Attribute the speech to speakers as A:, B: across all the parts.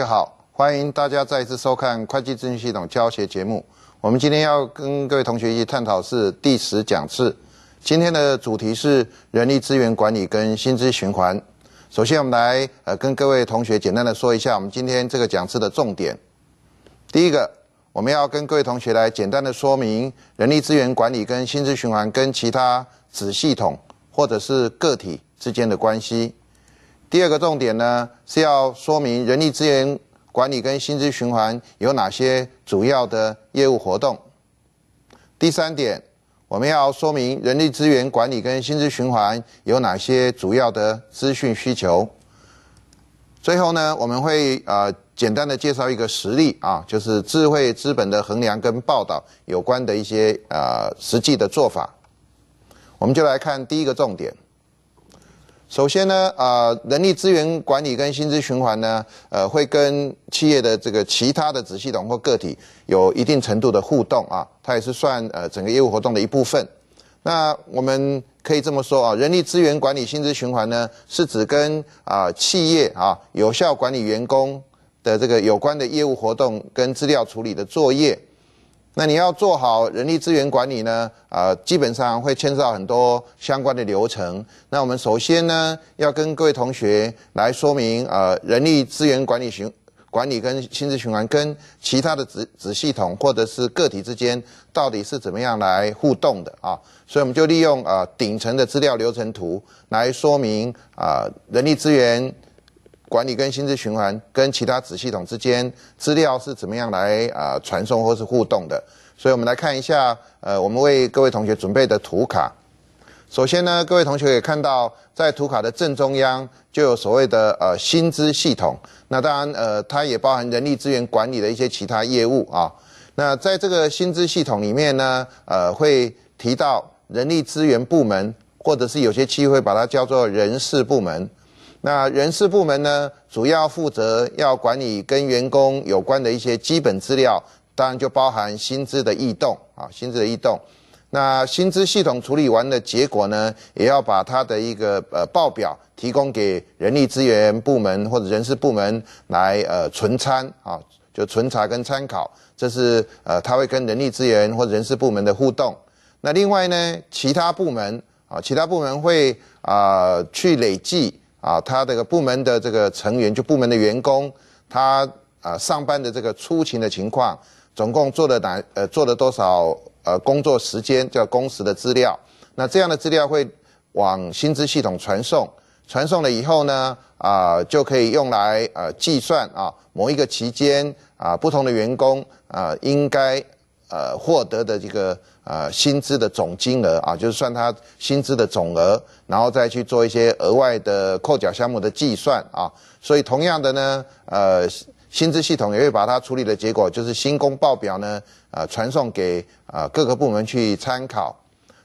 A: 各好，欢迎大家再一次收看会计咨询系统教学节目。我们今天要跟各位同学一起探讨是第十讲次，今天的主题是人力资源管理跟薪资循环。首先，我们来呃跟各位同学简单的说一下我们今天这个讲次的重点。第一个，我们要跟各位同学来简单的说明人力资源管理跟薪资循环跟其他子系统或者是个体之间的关系。第二个重点呢，是要说明人力资源管理跟薪资循环有哪些主要的业务活动。第三点，我们要说明人力资源管理跟薪资循环有哪些主要的资讯需求。最后呢，我们会呃简单的介绍一个实例啊，就是智慧资本的衡量跟报道有关的一些呃实际的做法。我们就来看第一个重点。首先呢，啊，人力资源管理跟薪资循环呢，呃，会跟企业的这个其他的子系统或个体有一定程度的互动啊，它也是算呃整个业务活动的一部分。那我们可以这么说啊，人力资源管理薪资循环呢，是指跟啊企业啊有效管理员工的这个有关的业务活动跟资料处理的作业。那你要做好人力资源管理呢？啊，基本上会牵涉到很多相关的流程。那我们首先呢，要跟各位同学来说明，呃，人力资源管理循管理跟薪资循环跟其他的子子系统或者是个体之间到底是怎么样来互动的啊？所以我们就利用啊顶层的资料流程图来说明啊人力资源。管理跟薪资循环跟其他子系统之间资料是怎么样来啊传送或是互动的？所以我们来看一下，呃，我们为各位同学准备的图卡。首先呢，各位同学也看到，在图卡的正中央就有所谓的呃薪资系统。那当然呃，它也包含人力资源管理的一些其他业务啊。那在这个薪资系统里面呢，呃，会提到人力资源部门，或者是有些机会把它叫做人事部门。那人事部门呢，主要负责要管理跟员工有关的一些基本资料，当然就包含薪资的异动啊，薪资的异动。那薪资系统处理完的结果呢，也要把它的一个呃报表提供给人力资源部门或者人事部门来呃存参啊，就存查跟参考。这是呃他会跟人力资源或者人事部门的互动。那另外呢，其他部门啊，其他部门会啊去累计。啊，他这个部门的这个成员，就部门的员工，他啊上班的这个出勤的情况，总共做了哪呃做了多少呃工作时间叫工时的资料，那这样的资料会往薪资系统传送，传送了以后呢啊就可以用来呃计算啊某一个期间啊不同的员工啊应该呃获得的这个。呃，薪资的总金额啊，就是算他薪资的总额，然后再去做一些额外的扣缴项目的计算啊。所以同样的呢，呃，薪资系统也会把它处理的结果，就是薪工报表呢，呃，传送给啊各个部门去参考。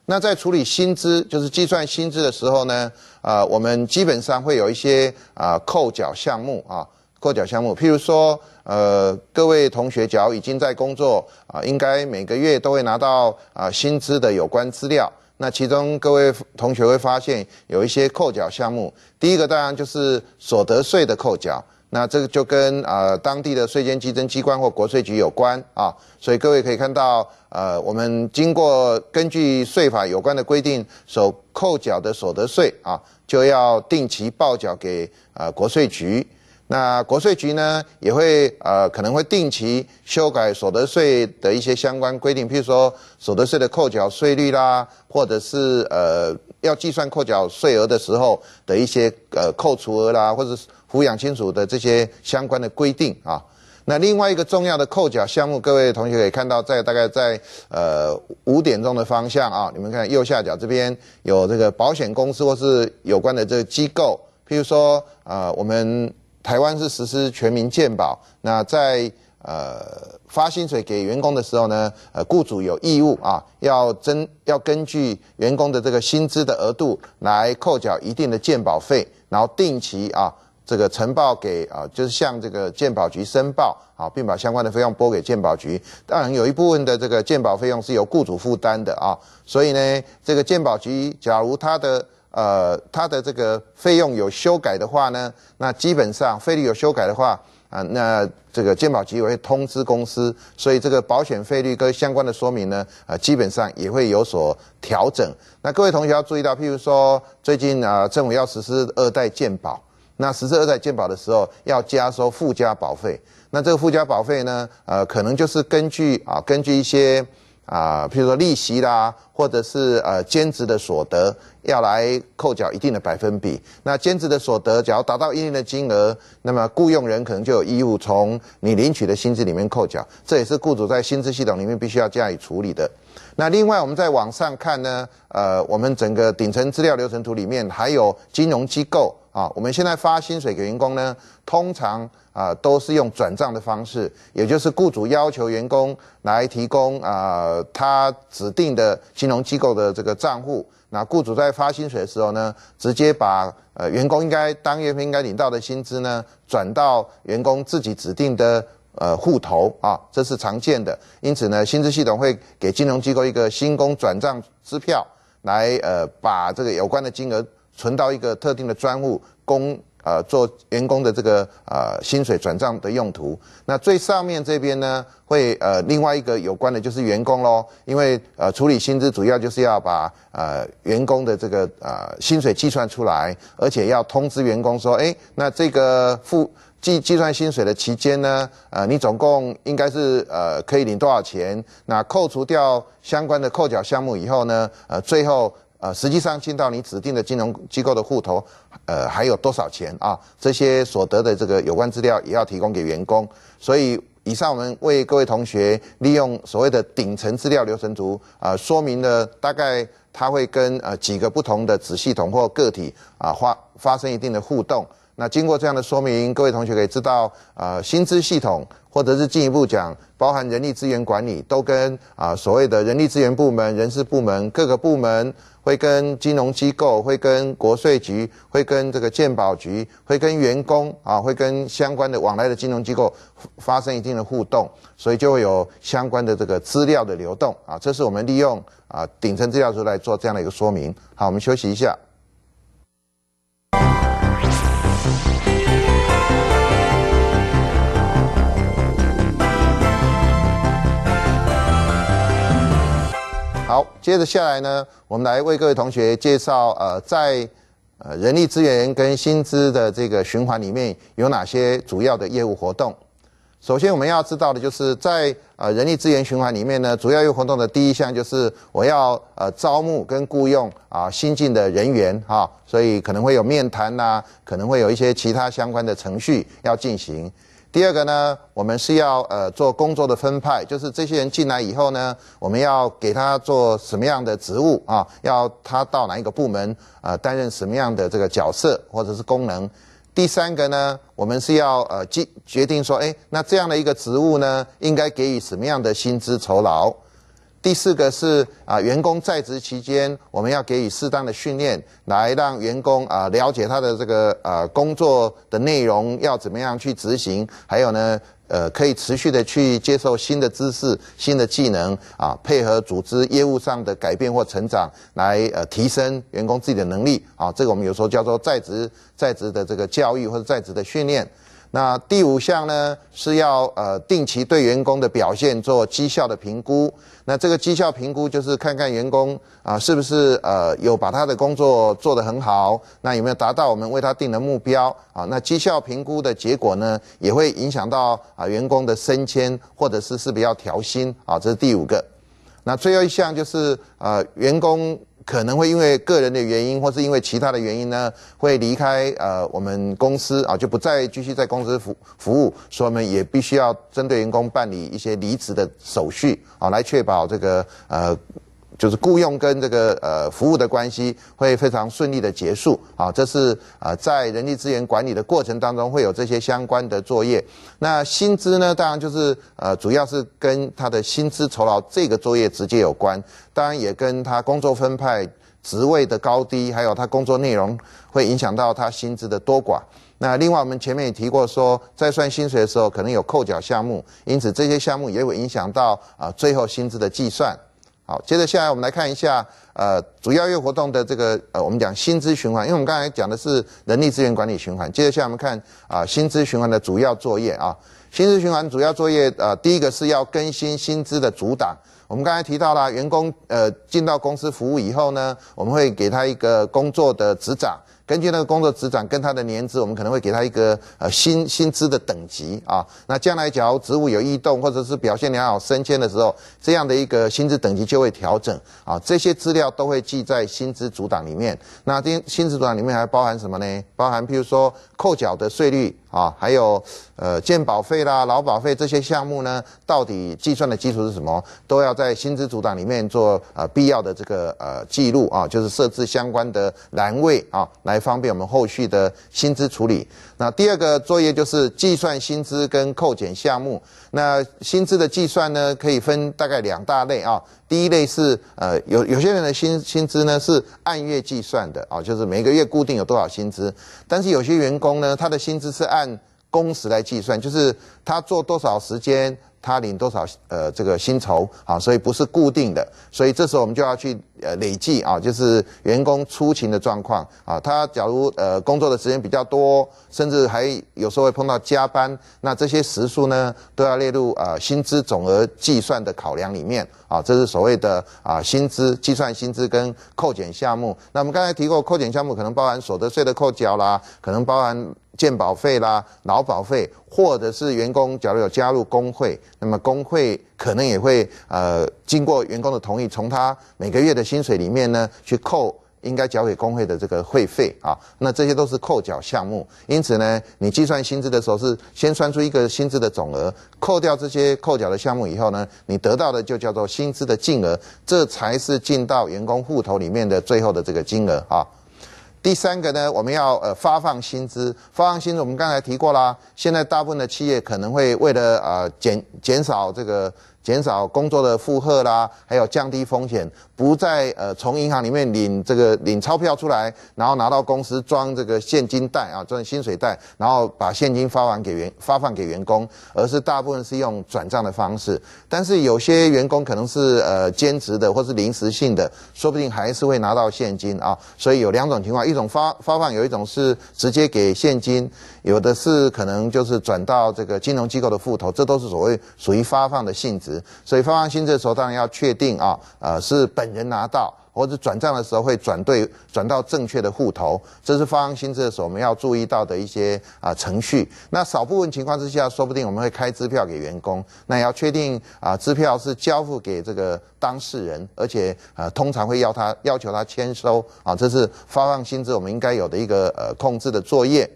A: 那在处理薪资，就是计算薪资的时候呢，啊，我们基本上会有一些啊扣缴项目啊。扣缴项目，譬如说，呃，各位同学，只要已经在工作啊，应该每个月都会拿到啊薪资的有关资料。那其中各位同学会发现有一些扣缴项目，第一个当然就是所得税的扣缴，那这个就跟啊当地的税捐稽征机关或国税局有关啊。所以各位可以看到，呃，我们经过根据税法有关的规定，所扣缴的所得税啊，就要定期报缴给啊国税局。那国税局呢也会呃可能会定期修改所得税的一些相关规定，譬如说所得税的扣缴税率啦，或者是呃要计算扣缴税额的时候的一些呃扣除额啦，或者是抚养亲属的这些相关的规定啊。那另外一个重要的扣缴项目，各位同学可以看到，在大概在呃五点钟的方向啊，你们看右下角这边有这个保险公司或是有关的这个机构，譬如说啊我们。台湾是实施全民健保，那在呃发薪水给员工的时候呢，呃雇主有义务啊，要增要根据员工的这个薪资的额度来扣缴一定的健保费，然后定期啊这个呈报给啊就是向这个健保局申报啊，并把相关的费用拨给健保局。当然有一部分的这个健保费用是由雇主负担的啊，所以呢这个健保局假如他的呃，它的这个费用有修改的话呢，那基本上费率有修改的话啊，那这个健保局会通知公司，所以这个保险费率跟相关的说明呢，呃，基本上也会有所调整。那各位同学要注意到，譬如说最近啊，政府要实施二代健保，那实施二代健保的时候要加收附加保费，那这个附加保费呢，呃，可能就是根据啊，根据一些。啊，譬如说利息啦，或者是呃兼职的所得，要来扣缴一定的百分比。那兼职的所得，假如达到一定的金额，那么雇佣人可能就有义务从你领取的薪资里面扣缴，这也是雇主在薪资系统里面必须要加以处理的。那另外我们在网上看呢，呃，我们整个顶层资料流程图里面还有金融机构。啊，我们现在发薪水给员工呢，通常啊都是用转账的方式，也就是雇主要求员工来提供啊他指定的金融机构的这个账户。那雇主在发薪水的时候呢，直接把呃员工应该当月应该领到的薪资呢，转到员工自己指定的呃户头啊，这是常见的。因此呢，薪资系统会给金融机构一个薪工转账支票，来呃把这个有关的金额。存到一个特定的专户，供呃做员工的这个呃薪水转账的用途。那最上面这边呢，会呃另外一个有关的就是员工喽，因为呃处理薪资主要就是要把呃员工的这个呃薪水计算出来，而且要通知员工说，哎，那这个付计计算薪水的期间呢，呃，你总共应该是呃可以领多少钱？那扣除掉相关的扣缴项目以后呢，呃，最后。呃，实际上进到你指定的金融机构的户头，呃，还有多少钱啊？这些所得的这个有关资料也要提供给员工。所以，以上我们为各位同学利用所谓的顶层资料流程图，呃，说明了大概他会跟呃几个不同的子系统或个体啊发发生一定的互动。那经过这样的说明，各位同学可以知道，呃，薪资系统或者是进一步讲，包含人力资源管理，都跟啊所谓的人力资源部门、人事部门各个部门，会跟金融机构、会跟国税局、会跟这个鉴保局、会跟员工啊，会跟相关的往来的金融机构发生一定的互动，所以就会有相关的这个资料的流动啊，这是我们利用啊顶层资料出来做这样的一个说明。好，我们休息一下。好，接着下来呢，我们来为各位同学介绍，呃，在呃人力资源跟薪资的这个循环里面有哪些主要的业务活动。首先我们要知道的就是在呃人力资源循环里面呢，主要业务活动的第一项就是我要呃招募跟雇佣啊新进的人员哈，所以可能会有面谈呐，可能会有一些其他相关的程序要进行。第二个呢，我们是要呃做工作的分派，就是这些人进来以后呢，我们要给他做什么样的职务啊？要他到哪一个部门啊担任什么样的这个角色或者是功能？第三个呢，我们是要呃决决定说，哎，那这样的一个职务呢，应该给予什么样的薪资酬劳？第四个是啊，员工在职期间，我们要给予适当的训练，来让员工啊了解他的这个呃工作的内容要怎么样去执行，还有呢呃可以持续的去接受新的知识、新的技能啊，配合组织业务上的改变或成长，来呃提升员工自己的能力啊。这个我们有时候叫做在职在职的这个教育或者在职的训练。那第五项呢是要呃定期对员工的表现做绩效的评估。那这个绩效评估就是看看员工啊是不是呃有把他的工作做得很好，那有没有达到我们为他定的目标啊？那绩效评估的结果呢也会影响到啊员工的升迁或者是是是要调薪啊。这是第五个。那最后一项就是呃员工。可能会因为个人的原因，或是因为其他的原因呢，会离开呃我们公司啊，就不再继续在公司服服务，所以我们也必须要针对员工办理一些离职的手续啊，来确保这个呃。就是雇佣跟这个呃服务的关系会非常顺利的结束啊，这是呃在人力资源管理的过程当中会有这些相关的作业。那薪资呢，当然就是呃主要是跟他的薪资酬劳这个作业直接有关，当然也跟他工作分派、职位的高低，还有他工作内容会影响到他薪资的多寡。那另外我们前面也提过说，在算薪水的时候可能有扣缴项目，因此这些项目也会影响到啊最后薪资的计算。好，接着下来我们来看一下，呃，主要业务活动的这个，呃，我们讲薪资循环，因为我们刚才讲的是人力资源管理循环。接着下来我们看啊，薪资循环的主要作业啊，薪资循环主要作业，呃，第一个是要更新薪资的主档。我们刚才提到了员工呃进到公司服务以后呢，我们会给他一个工作的职掌。根据那个工作职掌跟他的年资，我们可能会给他一个呃薪薪资的等级啊。那将来假如职务有异动，或者是表现良好升迁的时候，这样的一个薪资等级就会调整啊。这些资料都会记在薪资主档里面。那这薪资主档里面还包含什么呢？包含譬如说扣缴的税率。啊，还有呃，建保费啦、劳保费这些项目呢，到底计算的基础是什么？都要在薪资主档里面做呃必要的这个呃记录啊，就是设置相关的栏位啊，来方便我们后续的薪资处理。那第二个作业就是计算薪资跟扣减项目。那薪资的计算呢，可以分大概两大类啊。第一类是呃有有些人的薪薪资呢是按月计算的啊，就是每个月固定有多少薪资，但是有些员工呢，他的薪资是按工时来计算，就是他做多少时间。他领多少呃这个薪酬啊，所以不是固定的，所以这时候我们就要去呃累计啊，就是员工出勤的状况啊。他假如呃工作的时间比较多，甚至还有时候会碰到加班，那这些时数呢都要列入啊薪资总额计算的考量里面啊。这是所谓的啊薪资计算薪资跟扣减项目。那我们刚才提过扣减项目可能包含所得税的扣缴啦，可能包含。健保费啦、劳保费，或者是员工，假如有加入工会，那么工会可能也会呃，经过员工的同意，从他每个月的薪水里面呢，去扣应该缴给工会的这个会费啊。那这些都是扣缴项目，因此呢，你计算薪资的时候是先算出一个薪资的总额，扣掉这些扣缴的项目以后呢，你得到的就叫做薪资的净额，这才是进到员工户头里面的最后的这个金额啊。第三个呢，我们要呃发放薪资，发放薪资我们刚才提过啦。现在大部分的企业可能会为了呃减减少这个减少工作的负荷啦，还有降低风险。不再呃从银行里面领这个领钞票出来，然后拿到公司装这个现金袋啊，装薪水袋，然后把现金发完给员发放给员工，而是大部分是用转账的方式，但是有些员工可能是呃兼职的或是临时性的，说不定还是会拿到现金啊，所以有两种情况，一种发发放，有一种是直接给现金，有的是可能就是转到这个金融机构的户头，这都是所谓属于发放的性质，所以发放性质的时候当然要确定啊，呃是本本人拿到，或者转账的时候会转对，转到正确的户头。这是发放薪资的时候，我们要注意到的一些啊程序。那少部分情况之下，说不定我们会开支票给员工，那也要确定啊，支票是交付给这个当事人，而且呃，通常会要他要求他签收啊。这是发放薪资我们应该有的一个呃控制的作业。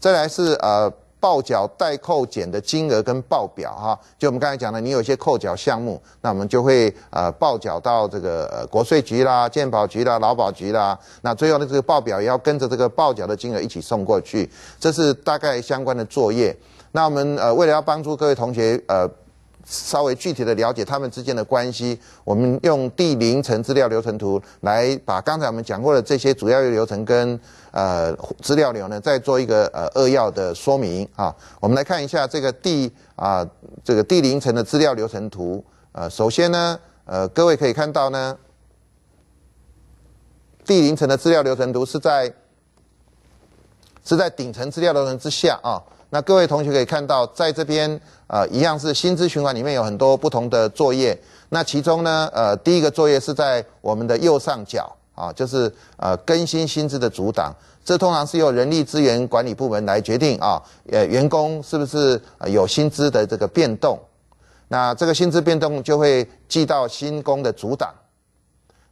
A: 再来是呃。报缴代扣减的金额跟报表哈，就我们刚才讲的，你有一些扣缴项目，那我们就会呃报缴到这个呃国税局啦、健保局啦、劳保局啦，那最后的这个报表也要跟着这个报缴的金额一起送过去，这是大概相关的作业。那我们呃为了要帮助各位同学呃。稍微具体的了解他们之间的关系，我们用第零层资料流程图来把刚才我们讲过的这些主要流程跟呃资料流呢，再做一个呃扼要的说明啊。我们来看一下这个第啊，这个第零层的资料流程图。呃，首先呢，呃，各位可以看到呢，第零层的资料流程图是在是在顶层资料流程之下啊。那各位同学可以看到，在这边。呃，一样是薪资循环里面有很多不同的作业。那其中呢，呃，第一个作业是在我们的右上角啊，就是呃更新薪资的阻挡。这通常是由人力资源管理部门来决定啊，呃，员工是不是有薪资的这个变动。那这个薪资变动就会记到薪工的阻挡。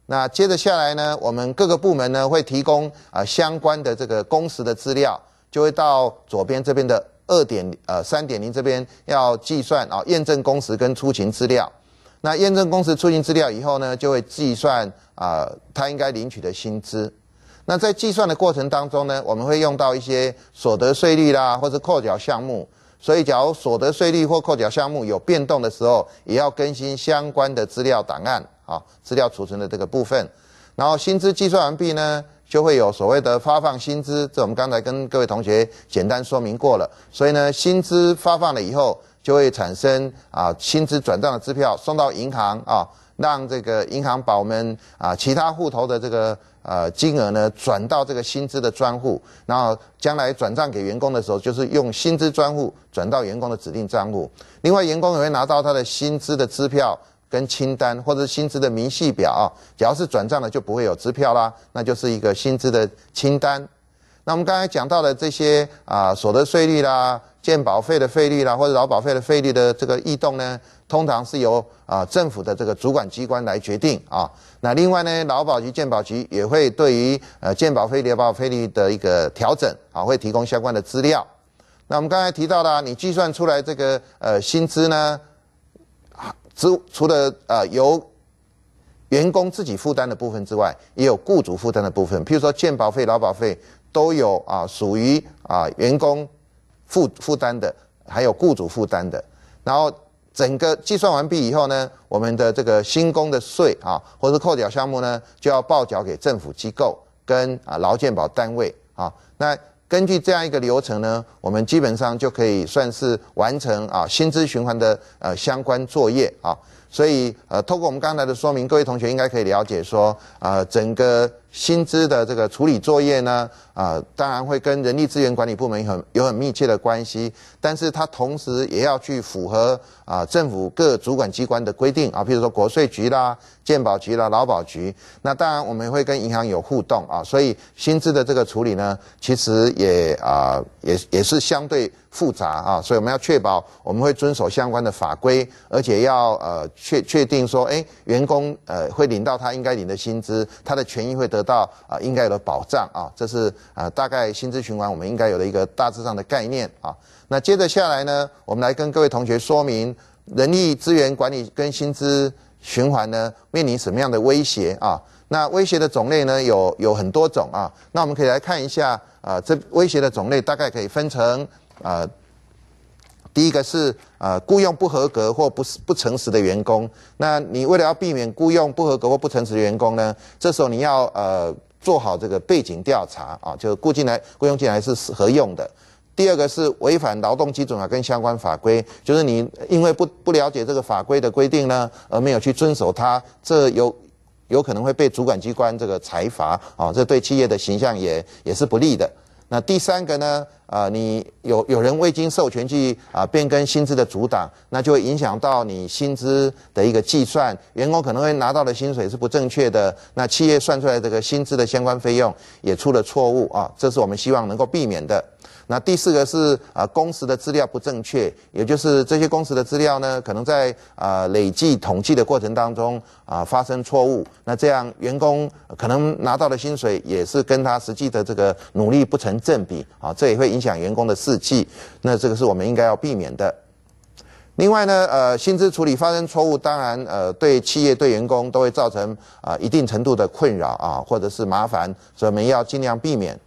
A: 那接着下来呢，我们各个部门呢会提供啊相关的这个工时的资料，就会到左边这边的。二点呃三点零这边要计算啊验证工时跟出勤资料，那验证工时出勤资料以后呢，就会计算啊他应该领取的薪资。那在计算的过程当中呢，我们会用到一些所得税率啦，或者扣缴项目，所以假如所得税率或扣缴项目有变动的时候，也要更新相关的资料档案啊资料储存的这个部分。然后薪资计算完毕呢。就会有所谓的发放薪资，这我们刚才跟各位同学简单说明过了。所以呢，薪资发放了以后，就会产生啊薪资转账的支票送到银行啊，让这个银行把我们啊其他户头的这个呃金额呢转到这个薪资的专户，然后将来转账给员工的时候，就是用薪资专户转到员工的指定账户。另外，员工也会拿到他的薪资的支票。跟清单或者薪资的明细表只要是转账的就不会有支票啦，那就是一个薪资的清单。那我们刚才讲到的这些啊，所得税率啦、健保费的费率啦，或者劳保费的费率的这个异动呢，通常是由啊政府的这个主管机关来决定啊。那另外呢，劳保局、健保局也会对于呃健保费的劳保费率的一个调整啊，会提供相关的资料。那我们刚才提到的，你计算出来这个呃薪资呢？之除了呃由员工自己负担的部分之外，也有雇主负担的部分。譬如说，健保费、劳保费都有啊，属于啊员工负负担的，还有雇主负担的。然后整个计算完毕以后呢，我们的这个薪工的税啊，或是扣缴项目呢，就要报缴给政府机构跟啊劳健保单位啊。那根据这样一个流程呢，我们基本上就可以算是完成啊薪资循环的呃相关作业啊。所以，呃，透过我们刚才的说明，各位同学应该可以了解说，呃，整个薪资的这个处理作业呢，啊，当然会跟人力资源管理部门很有很密切的关系，但是它同时也要去符合啊政府各主管机关的规定啊，譬如说国税局啦、健保局啦、劳保局。那当然我们会跟银行有互动啊，所以薪资的这个处理呢，其实也啊也也是相对。复杂啊，所以我们要确保我们会遵守相关的法规，而且要呃确确定说，哎，员工呃会领到他应该领的薪资，他的权益会得到啊应该有的保障啊。这是啊大概薪资循环我们应该有的一个大致上的概念啊。那接着下来呢，我们来跟各位同学说明人力资源管理跟薪资循环呢面临什么样的威胁啊？那威胁的种类呢有有很多种啊。那我们可以来看一下啊，这威胁的种类大概可以分成。啊，第一个是啊，雇佣不合格或不不诚实的员工。那你为了要避免雇佣不合格或不诚实的员工呢，这时候你要呃做好这个背景调查啊，就雇进来雇佣进来是合用的。第二个是违反劳动基准法跟相关法规，就是你因为不不了解这个法规的规定呢，而没有去遵守它，这有有可能会被主管机关这个裁罚啊，这对企业的形象也也是不利的。那第三个呢？呃，你有有人未经授权去啊变更薪资的阻挡，那就会影响到你薪资的一个计算，员工可能会拿到的薪水是不正确的，那企业算出来这个薪资的相关费用也出了错误啊，这是我们希望能够避免的。那第四个是啊，工时的资料不正确，也就是这些工时的资料呢，可能在啊累计统计的过程当中啊发生错误。那这样员工可能拿到的薪水也是跟他实际的这个努力不成正比啊，这也会影响员工的士气。那这个是我们应该要避免的。另外呢，呃，薪资处理发生错误，当然呃，对企业对员工都会造成啊一定程度的困扰啊，或者是麻烦，所以我们要尽量避免。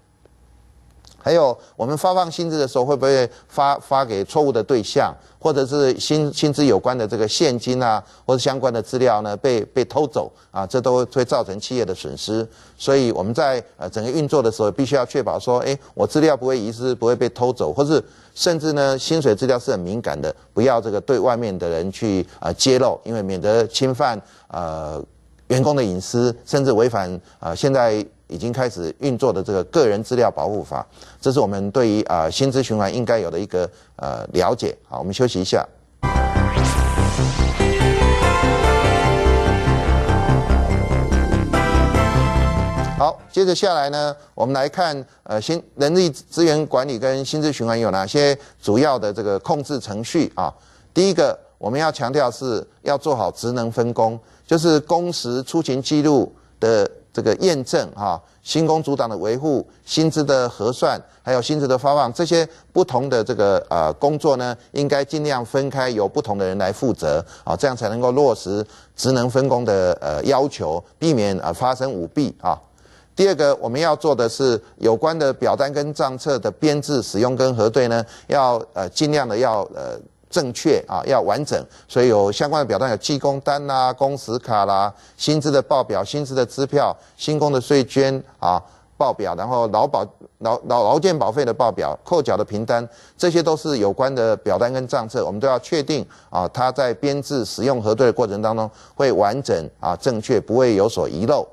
A: 还有，我们发放薪资的时候，会不会发发给错误的对象，或者是薪薪资有关的这个现金啊，或者相关的资料呢？被被偷走啊，这都会造成企业的损失。所以我们在呃整个运作的时候，必须要确保说，哎，我资料不会遗失，不会被偷走，或是甚至呢，薪水资料是很敏感的，不要这个对外面的人去啊揭露，因为免得侵犯呃员工的隐私，甚至违反啊现在。已经开始运作的这个个人资料保护法，这是我们对于啊薪资循环应该有的一个呃了解。好，我们休息一下。好，接着下来呢，我们来看呃薪人力资源管理跟薪资循环有哪些主要的这个控制程序啊？第一个，我们要强调是要做好职能分工，就是工时、出勤记录的。这个验证啊，薪工组长的维护、薪资的核算，还有薪资的发放，这些不同的这个呃工作呢，应该尽量分开由不同的人来负责啊，这样才能够落实职能分工的呃要求，避免呃发生舞弊啊。第二个，我们要做的是有关的表单跟账册的编制、使用跟核对呢，要呃尽量的要呃。正确啊，要完整，所以有相关的表单，有记工单啦、工时卡啦、薪资的报表、薪资的支票、薪工的税捐啊报表，然后劳保劳劳劳健保费的报表、扣缴的凭单，这些都是有关的表单跟账册，我们都要确定啊，它在编制、使用、核对的过程当中会完整啊，正确，不会有所遗漏。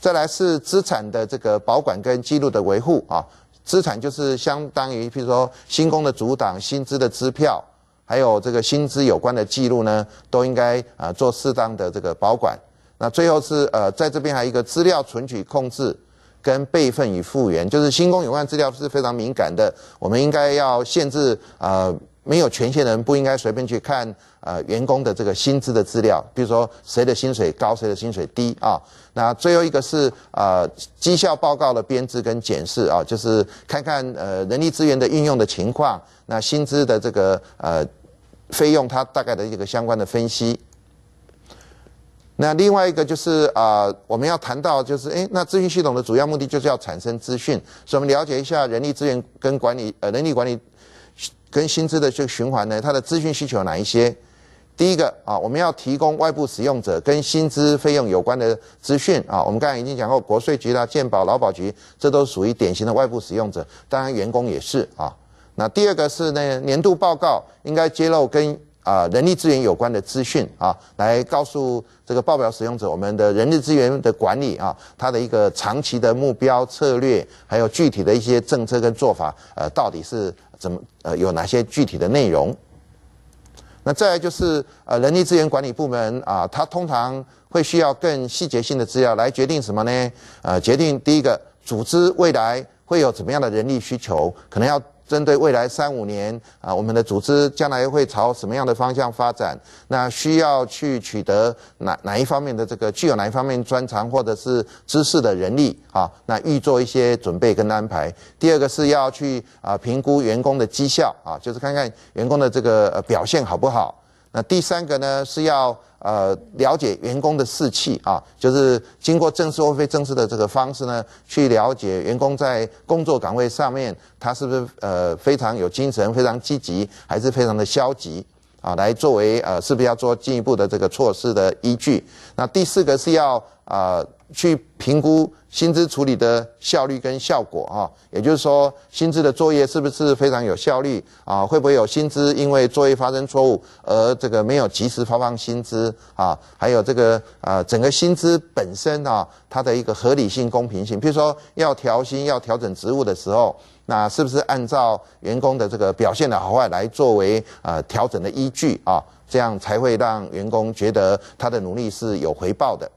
A: 再来是资产的这个保管跟记录的维护啊。资产就是相当于，譬如说，新工的阻挡、薪资的支票，还有这个薪资有关的记录呢，都应该啊做适当的这个保管。那最后是呃，在这边还有一个资料存取控制。跟备份与复原，就是新工有关资料是非常敏感的，我们应该要限制，呃，没有权限的人不应该随便去看，呃，员工的这个薪资的资料，比如说谁的薪水高，谁的薪水低啊。那最后一个是呃绩效报告的编制跟检视啊，就是看看呃人力资源的运用的情况，那薪资的这个呃费用，它大概的一个相关的分析。那另外一个就是啊，我们要谈到就是诶，那资讯系统的主要目的就是要产生资讯，所以我们了解一下人力资源跟管理呃，人力管理跟薪资的这个循环呢，它的资讯需求有哪一些？第一个啊，我们要提供外部使用者跟薪资费用有关的资讯啊，我们刚才已经讲过国税局啦、健保劳保局，这都属于典型的外部使用者，当然员工也是啊。那第二个是呢，年度报告应该揭露跟啊，人力资源有关的资讯啊，来告诉这个报表使用者，我们的人力资源的管理啊，它的一个长期的目标策略，还有具体的一些政策跟做法，呃，到底是怎么呃有哪些具体的内容？那再来就是呃人力资源管理部门啊，它通常会需要更细节性的资料来决定什么呢？呃，决定第一个组织未来会有怎么样的人力需求，可能要。针对未来三五年啊，我们的组织将来会朝什么样的方向发展？那需要去取得哪哪一方面的这个具有哪一方面专长或者是知识的人力啊？那预做一些准备跟安排。第二个是要去啊评估员工的绩效啊，就是看看员工的这个表现好不好。那第三个呢，是要呃了解员工的士气啊，就是经过正式或非正式的这个方式呢，去了解员工在工作岗位上面他是不是呃非常有精神、非常积极，还是非常的消极啊，来作为呃是不是要做进一步的这个措施的依据。那第四个是要啊。去评估薪资处理的效率跟效果啊，也就是说，薪资的作业是不是非常有效率啊？会不会有薪资因为作业发生错误而这个没有及时发放薪资啊？还有这个啊，整个薪资本身啊，它的一个合理性、公平性，比如说要调薪、要调整职务的时候，那是不是按照员工的这个表现的好坏来作为呃调整的依据啊？这样才会让员工觉得他的努力是有回报的。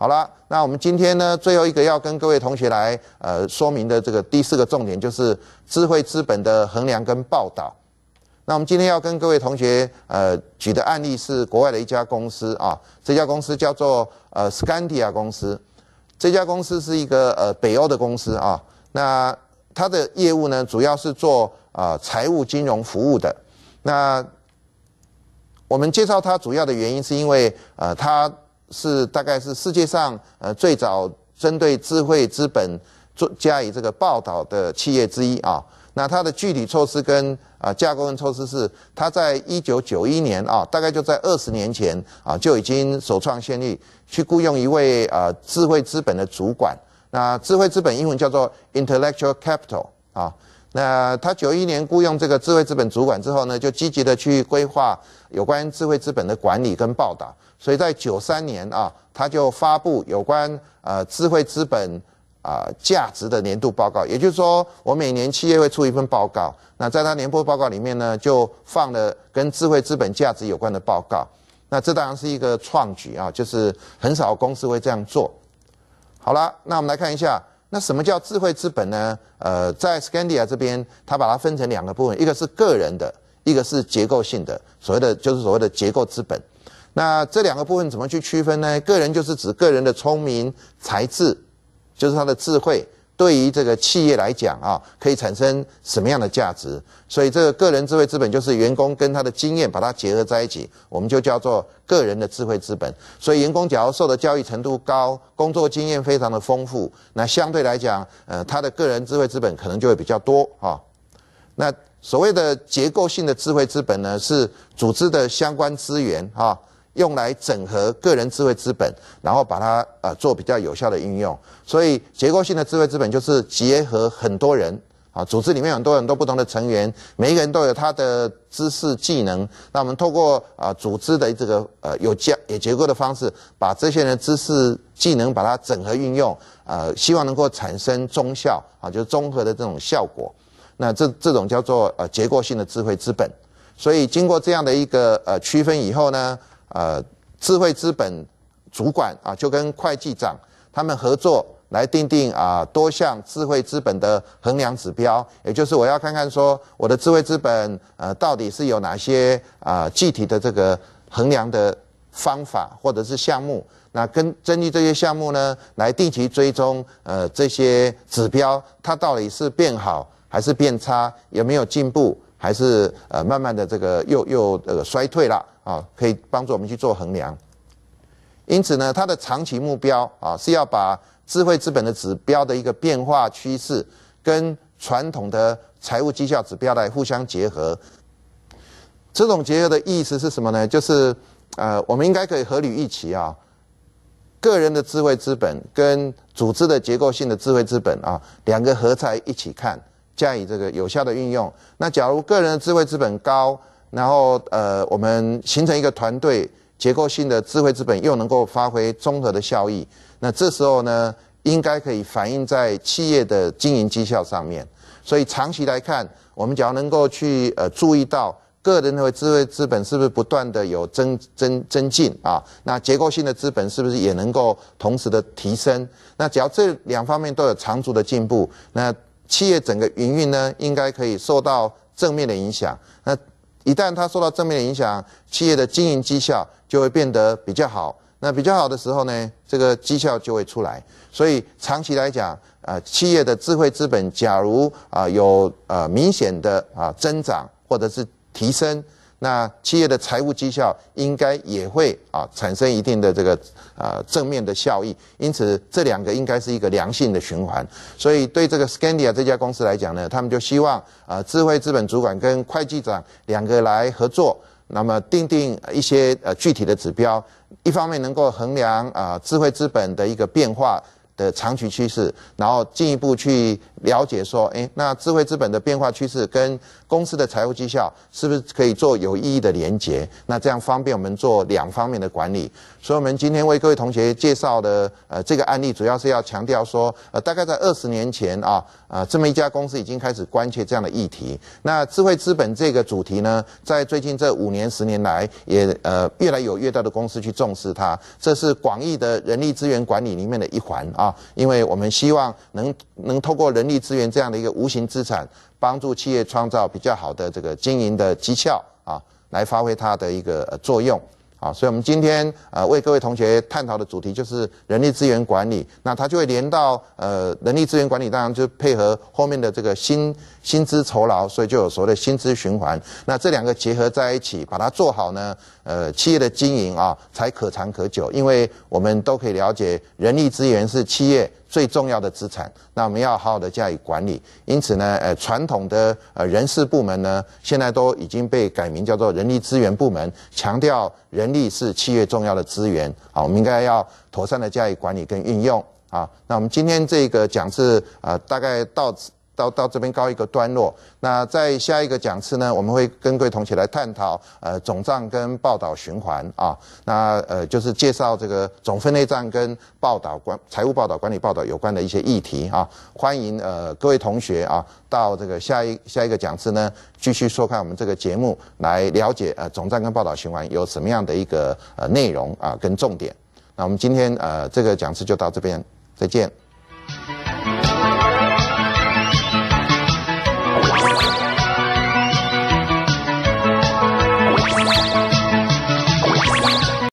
A: 好了，那我们今天呢，最后一个要跟各位同学来呃说明的这个第四个重点就是智慧资本的衡量跟报道。那我们今天要跟各位同学呃举的案例是国外的一家公司啊，这家公司叫做呃 Scandia 公司，这家公司是一个呃北欧的公司啊，那它的业务呢主要是做啊财务金融服务的。那我们介绍它主要的原因是因为呃它。是大概是世界上呃最早针对智慧资本做加以这个报道的企业之一啊。那它的具体措施跟啊架构跟措施是，它在一九九一年啊，大概就在二十年前啊就已经首创先例，去雇佣一位呃智慧资本的主管。那智慧资本英文叫做 intellectual capital 啊。那他九一年雇佣这个智慧资本主管之后呢，就积极的去规划有关智慧资本的管理跟报道。所以在九三年啊，他就发布有关呃智慧资本啊价值的年度报告。也就是说，我每年七月会出一份报告。那在他年播报告里面呢，就放了跟智慧资本价值有关的报告。那这当然是一个创举啊，就是很少公司会这样做。好了，那我们来看一下。那什么叫智慧资本呢？呃，在 Scandia 这边，它把它分成两个部分，一个是个人的，一个是结构性的，所谓的就是所谓的结构资本。那这两个部分怎么去区分呢？个人就是指个人的聪明才智，就是他的智慧。对于这个企业来讲啊，可以产生什么样的价值？所以这个个人智慧资本就是员工跟他的经验把它结合在一起，我们就叫做个人的智慧资本。所以员工只要受的教育程度高，工作经验非常的丰富，那相对来讲，呃，他的个人智慧资本可能就会比较多啊。那所谓的结构性的智慧资本呢，是组织的相关资源啊。用来整合个人智慧资本，然后把它呃做比较有效的运用。所以，结构性的智慧资本就是结合很多人啊，组织里面很多很多不同的成员，每一个人都有他的知识技能。那我们透过啊组织的这个呃有结有结构的方式，把这些人知识技能把它整合运用，呃，希望能够产生中效啊，就是综合的这种效果。那这这种叫做呃结构性的智慧资本。所以，经过这样的一个呃区分以后呢？呃，智慧资本主管啊，就跟会计长他们合作来定定啊多项智慧资本的衡量指标，也就是我要看看说我的智慧资本呃到底是有哪些啊具体的这个衡量的方法或者是项目，那跟根据这些项目呢来定期追踪呃这些指标，它到底是变好还是变差，有没有进步，还是呃慢慢的这个又又呃衰退了。啊，可以帮助我们去做衡量。因此呢，它的长期目标啊是要把智慧资本的指标的一个变化趋势，跟传统的财务绩效指标来互相结合。这种结合的意思是什么呢？就是啊，我们应该可以合理一起啊，个人的智慧资本跟组织的结构性的智慧资本啊，两个合在一起看，加以这个有效的运用。那假如个人的智慧资本高。然后呃，我们形成一个团队，结构性的智慧资本又能够发挥综合的效益，那这时候呢，应该可以反映在企业的经营绩效上面。所以长期来看，我们只要能够去呃注意到个人的智慧资本是不是不断的有增增增进啊，那结构性的资本是不是也能够同时的提升？那只要这两方面都有长足的进步，那企业整个营运呢，应该可以受到正面的影响。那一旦它受到正面的影响，企业的经营绩效就会变得比较好。那比较好的时候呢，这个绩效就会出来。所以长期来讲，呃，企业的智慧资本，假如啊有呃明显的啊增长或者是提升。那企业的财务绩效应该也会啊产生一定的这个呃正面的效益，因此这两个应该是一个良性的循环。所以对这个 Scandia 这家公司来讲呢，他们就希望啊智慧资本主管跟会计长两个来合作，那么定定一些呃具体的指标，一方面能够衡量啊智慧资本的一个变化。的长期趋势，然后进一步去了解说，哎，那智慧资本的变化趋势跟公司的财务绩效是不是可以做有意义的连接？那这样方便我们做两方面的管理。所以，我们今天为各位同学介绍的，呃，这个案例主要是要强调说，呃，大概在二十年前啊，呃，这么一家公司已经开始关切这样的议题。那智慧资本这个主题呢，在最近这五年、十年来，也呃，越来有越大的公司去重视它。这是广义的人力资源管理里面的一环啊。因为我们希望能能透过人力资源这样的一个无形资产，帮助企业创造比较好的这个经营的绩效啊，来发挥它的一个作用。啊，所以我们今天呃为各位同学探讨的主题就是人力资源管理，那它就会连到呃人力资源管理，当然就配合后面的这个薪薪资酬劳，所以就有所谓的薪资循环。那这两个结合在一起，把它做好呢，呃企业的经营啊才可长可久，因为我们都可以了解人力资源是企业。最重要的资产，那我们要好好的加以管理。因此呢，呃，传统的呃人事部门呢，现在都已经被改名叫做人力资源部门，强调人力是企业重要的资源。好，我们应该要妥善的加以管理跟运用。啊，那我们今天这个讲是啊，大概到此。到到这边告一个段落，那在下一个讲次呢，我们会跟各位同学来探讨呃总账跟报道循环啊，那呃就是介绍这个总分类账跟报道管财务报道管理报道有关的一些议题啊，欢迎呃各位同学啊到这个下一下一个讲次呢继续收看我们这个节目来了解呃总账跟报道循环有什么样的一个呃内容啊跟重点。那我们今天呃这个讲次就到这边，再见。